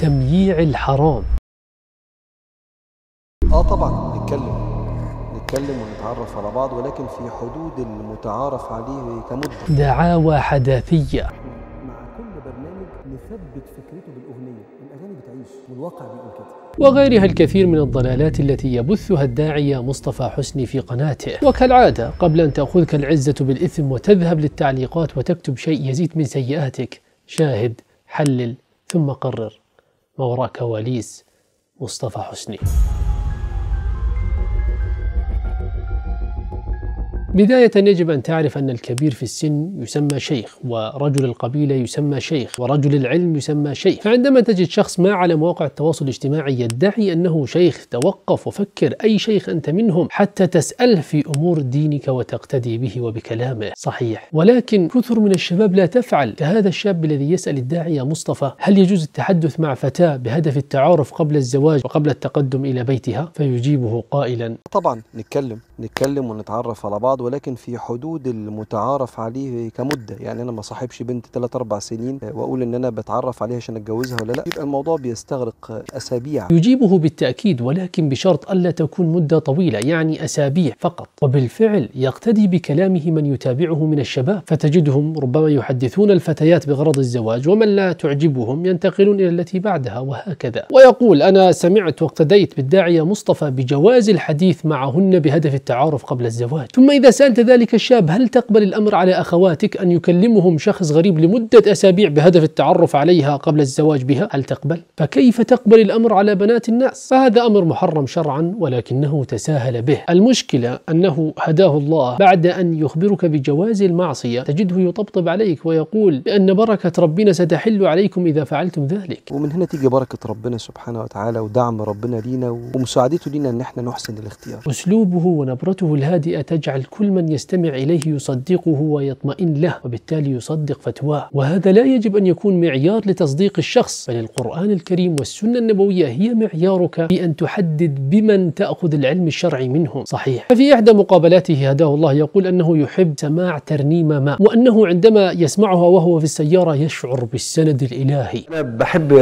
تمييع الحرام اه طبعا نتكلم نتكلم ونتعرف على بعض ولكن في حدود المتعارف عليه كمدة دعاوى حداثية مع كل برنامج نثبت فكرته بالأغنية الأغاني بتعيش والواقع بيقول كده وغيرها الكثير من الضلالات التي يبثها الداعية مصطفى حسني في قناته وكالعادة قبل أن تأخذك العزة بالإثم وتذهب للتعليقات وتكتب شيء يزيد من سيئاتك شاهد حلل ثم قرر ما وراء كواليس مصطفى حسني بداية يجب أن تعرف أن الكبير في السن يسمى شيخ ورجل القبيلة يسمى شيخ ورجل العلم يسمى شيخ فعندما تجد شخص ما على مواقع التواصل الاجتماعي يدعي أنه شيخ توقف وفكر أي شيخ أنت منهم حتى تسأله في أمور دينك وتقتدي به وبكلامه صحيح ولكن كثر من الشباب لا تفعل كهذا الشاب الذي يسأل الداعية مصطفى هل يجوز التحدث مع فتاة بهدف التعارف قبل الزواج وقبل التقدم إلى بيتها فيجيبه قائلا طبعا نتكلم نتكلم ونتعرف على بعض ولكن في حدود المتعارف عليه كمده يعني انا ما صاحبش بنت 3 4 سنين آه، واقول ان انا بتعرف عليها عشان اتجوزها ولا لا يبقى الموضوع بيستغرق اسابيع يجيبه بالتاكيد ولكن بشرط الا تكون مده طويله يعني اسابيع فقط وبالفعل يقتدي بكلامه من يتابعه من الشباب فتجدهم ربما يحدثون الفتيات بغرض الزواج ومن لا تعجبهم ينتقلون الى التي بعدها وهكذا ويقول انا سمعت واقتديت بالداعيه مصطفى بجواز الحديث معهن بهدف التعارف قبل الزواج ثم اذا إذا سألت ذلك الشاب هل تقبل الأمر على أخواتك أن يكلمهم شخص غريب لمدة أسابيع بهدف التعرف عليها قبل الزواج بها هل تقبل؟ فكيف تقبل الأمر على بنات الناس؟ فهذا أمر محرم شرعا ولكنه تساهل به المشكلة أنه هداه الله بعد أن يخبرك بجواز المعصية تجده يطبطب عليك ويقول بأن بركة ربنا ستحل عليكم إذا فعلتم ذلك ومن هنا تيجي بركة ربنا سبحانه وتعالى ودعم ربنا لينا ومساعدته لينا أن احنا نحسن الاختيار أسلوبه ونبرته الهادئة تجعل كل من يستمع إليه يصدقه ويطمئن له وبالتالي يصدق فتواه وهذا لا يجب أن يكون معيار لتصديق الشخص بل القرآن الكريم والسنة النبوية هي معيارك في أن تحدد بمن تأخذ العلم الشرعي منهم صحيح ففي إحدى مقابلاته هداه الله يقول أنه يحب سماع ترنيمة ما وأنه عندما يسمعها وهو في السيارة يشعر بالسند الإلهي أنا بحب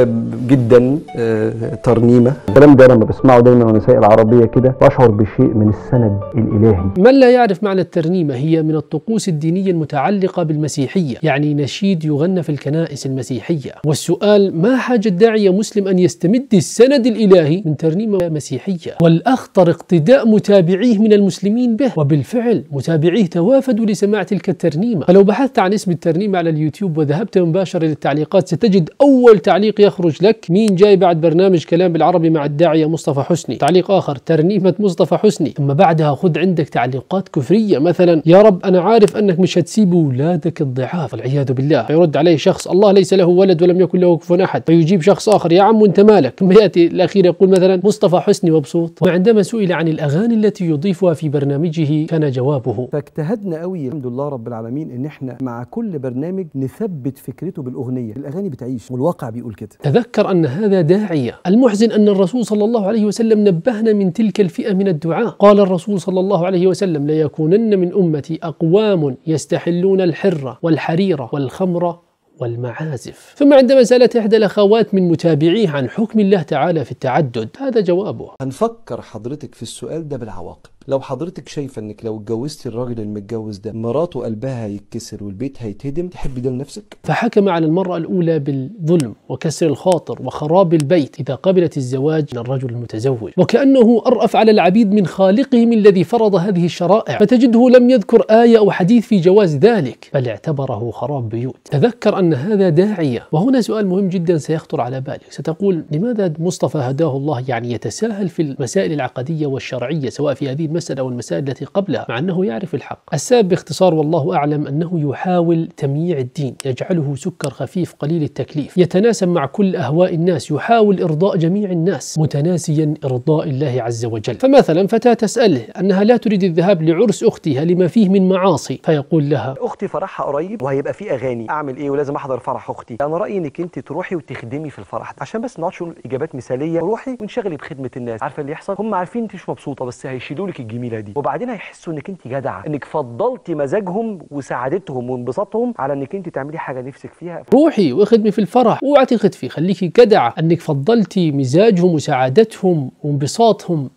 جدا آه، ترنيمة الكلام ده لما بسمعه دايما وأنا العربية كده بشعر بشيء من السند الإلهي من لا يعرف معنى الترنيمة هي من الطقوس الدينية المتعلقة بالمسيحية يعني نشيد يغنى في الكنائس المسيحية والسؤال ما حاجة داعية مسلم أن يستمد السند الإلهي من ترنيمة مسيحية والأخطر اقتداء متابعيه من المسلمين به وبالفعل متابعيه توافدوا لسماع تلك الترنيمة فلو بحثت عن اسم الترنيمة على اليوتيوب وذهبت مباشرة للتعليقات ستجد أول تعليق يخرج لك مين جاي بعد برنامج كلام بالعربي مع الداعية مصطفى حسني تعليق آخر ترنيمة مصطفى حسني ثم بعدها خذ عندك تعليقات كفرية السريه مثلا يا رب انا عارف انك مش هتسيب اولادك الضعاف والعياذ بالله فيرد عليه شخص الله ليس له ولد ولم يكن له كفوا احد فيجيب شخص اخر يا عم انت مالك ثم ياتي الاخير يقول مثلا مصطفى حسني مبسوط وعندما سئل عن الاغاني التي يضيفها في برنامجه كان جوابه فاجتهدنا قوي الحمد لله رب العالمين ان احنا مع كل برنامج نثبت فكرته بالاغنيه الاغاني بتعيش والواقع بيقول كده تذكر ان هذا داعيه المحزن ان الرسول صلى الله عليه وسلم نبهنا من تلك الفئه من الدعاء قال الرسول صلى الله عليه وسلم لا يكون ليكونن من أمتي أقوام يستحلون الحرة والحريرة والخمرة والمعازف ثم عندما سألت إحدى الأخوات من متابعيه عن حكم الله تعالى في التعدد هذا جوابه هنفكر حضرتك في السؤال ده بالعواقب لو حضرتك شايفه انك لو اتجوزتي الراجل المتجوز ده مراته قلبها هيتكسر والبيت هيتهدم تحبي ده لنفسك فحكم على المراه الاولى بالظلم وكسر الخاطر وخراب البيت اذا قبلت الزواج من الرجل المتزوج وكانه ارأف على العبيد من خالقهم الذي فرض هذه الشرائع فتجده لم يذكر ايه او حديث في جواز ذلك بل اعتبره خراب بيوت تذكر ان هذا داعيه وهنا سؤال مهم جدا سيخطر على بالك ستقول لماذا مصطفى هداه الله يعني يتساهل في المسائل العقديه والشرعيه سواء في هذه المسألة والمسائل التي قبلها مع أنه يعرف الحق السبب باختصار والله أعلم أنه يحاول تمييع الدين يجعله سكر خفيف قليل التكليف يتناسب مع كل أهواء الناس يحاول إرضاء جميع الناس متناسيا إرضاء الله عز وجل فمثلا فتاة تسأله أنها لا تريد الذهاب لعرس أختها لما فيه من معاصي فيقول لها أختي فرحها قريب وهيبقى فيه أغاني أعمل إيه ولازم أحضر فرح أختي أنا رأيي إنك أنت تروحي وتخدمي في الفرح ده عشان بس ما نقعدش إجابات مثالية روحي وانشغلي بخدمة الناس عارفة اللي يحصل هم عارفين أنت مش مبسوطة بس هيشيلوا لك الجميله دي وبعدين هيحسوا انك انت جدعه انك فضلتي مزاجهم وسعادتهم وانبساطهم على انك انت تعملي حاجه نفسك فيها روحي واخدمي في الفرح اوعي فيه خليكي جدعه انك فضلتي مزاجهم وسعادتهم وانبساطهم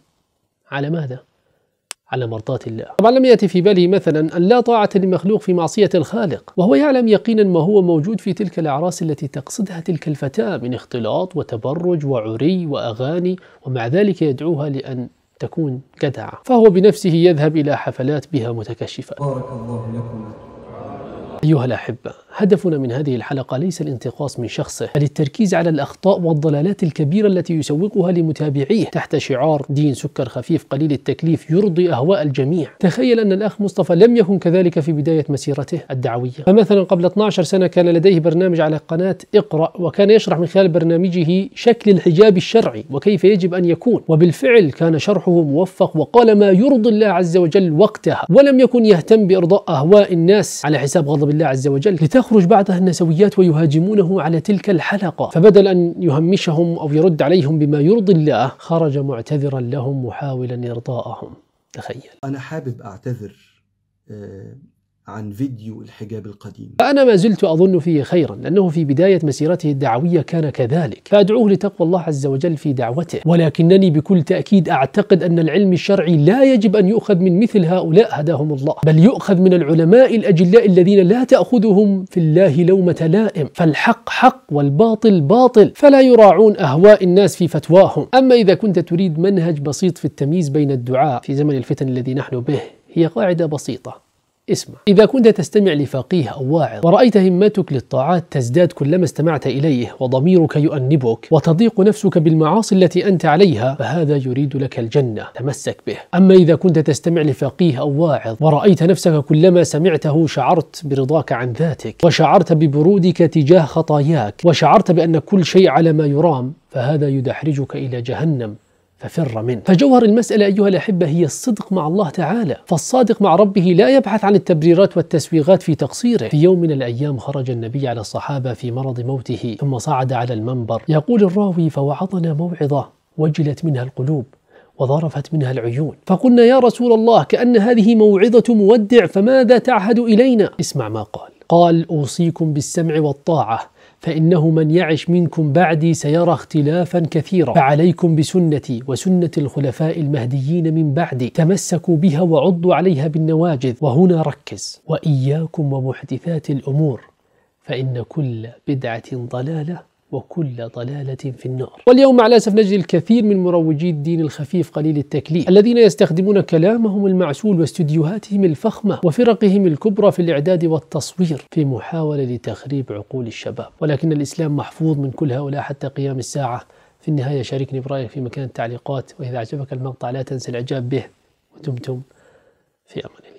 على ماذا على مرضاة الله طبعا لم يأتي في بالي مثلا أن لا طاعة لمخلوق في معصية الخالق وهو يعلم يقينا ما هو موجود في تلك الأعراس التي تقصدها تلك الفتاة من اختلاط وتبرج وعري وأغاني ومع ذلك يدعوها لأن تكون جدعة فهو بنفسه يذهب إلى حفلات بها متكشفة بارك الله لكم أيها الأحبة هدفنا من هذه الحلقة ليس الانتقاص من شخصه بل التركيز على الأخطاء والضلالات الكبيرة التي يسوقها لمتابعيه تحت شعار دين سكر خفيف قليل التكليف يرضي أهواء الجميع تخيل أن الأخ مصطفى لم يكن كذلك في بداية مسيرته الدعوية فمثلا قبل 12 سنة كان لديه برنامج على قناة اقرأ وكان يشرح من خلال برنامجه شكل الحجاب الشرعي وكيف يجب أن يكون وبالفعل كان شرحه موفق وقال ما يرضي الله عز وجل وقتها ولم يكن يهتم بإرضاء أهواء الناس على حساب غضب بالله عز وجل لتخرج بعدها النسويات ويهاجمونه على تلك الحلقة فبدل أن يهمشهم أو يرد عليهم بما يرضي الله خرج معتذرا لهم محاولا إرضاءهم تخيل أنا حابب أعتذر آه، عن فيديو الحجاب القديم فأنا ما زلت أظن فيه خيرا لأنه في بداية مسيرته الدعوية كان كذلك فأدعوه لتقوى الله عز وجل في دعوته ولكنني بكل تأكيد أعتقد أن العلم الشرعي لا يجب أن يؤخذ من مثل هؤلاء هداهم الله بل يؤخذ من العلماء الأجلاء الذين لا تأخذهم في الله لومة لائم فالحق حق والباطل باطل فلا يراعون أهواء الناس في فتواهم أما إذا كنت تريد منهج بسيط في التمييز بين الدعاء في زمن الفتن الذي نحن به هي قاعدة بسيطة اسمع إذا كنت تستمع لفقيه أو واعظ ورأيت همتك للطاعات تزداد كلما استمعت إليه وضميرك يؤنبك وتضيق نفسك بالمعاصي التي أنت عليها فهذا يريد لك الجنة تمسك به أما إذا كنت تستمع لفقيه أو واعظ ورأيت نفسك كلما سمعته شعرت برضاك عن ذاتك وشعرت ببرودك تجاه خطاياك وشعرت بأن كل شيء على ما يرام فهذا يدحرجك إلى جهنم ففر منه فجوهر المسألة أيها الأحبة هي الصدق مع الله تعالى فالصادق مع ربه لا يبحث عن التبريرات والتسويغات في تقصيره في يوم من الأيام خرج النبي على الصحابة في مرض موته ثم صعد على المنبر يقول الراوي فوعظنا موعظة وجلت منها القلوب وظرفت منها العيون فقلنا يا رسول الله كأن هذه موعظة مودع فماذا تعهد إلينا اسمع ما قال قال أوصيكم بالسمع والطاعة فإنه من يعش منكم بعدي سيرى اختلافا كثيرا فعليكم بسنتي وسنة الخلفاء المهديين من بعدي تمسكوا بها وعضوا عليها بالنواجذ وهنا ركز وإياكم ومحدثات الأمور فإن كل بدعة ضلالة وكل ضلالة في النار واليوم مع الأسف نجد الكثير من مروجي الدين الخفيف قليل التكليف الذين يستخدمون كلامهم المعسول واستديوهاتهم الفخمة وفرقهم الكبرى في الإعداد والتصوير في محاولة لتخريب عقول الشباب ولكن الإسلام محفوظ من كل هؤلاء حتى قيام الساعة في النهاية شاركني برأيك في مكان التعليقات وإذا أعجبك المقطع لا تنسى الإعجاب به ودمتم في أمان الله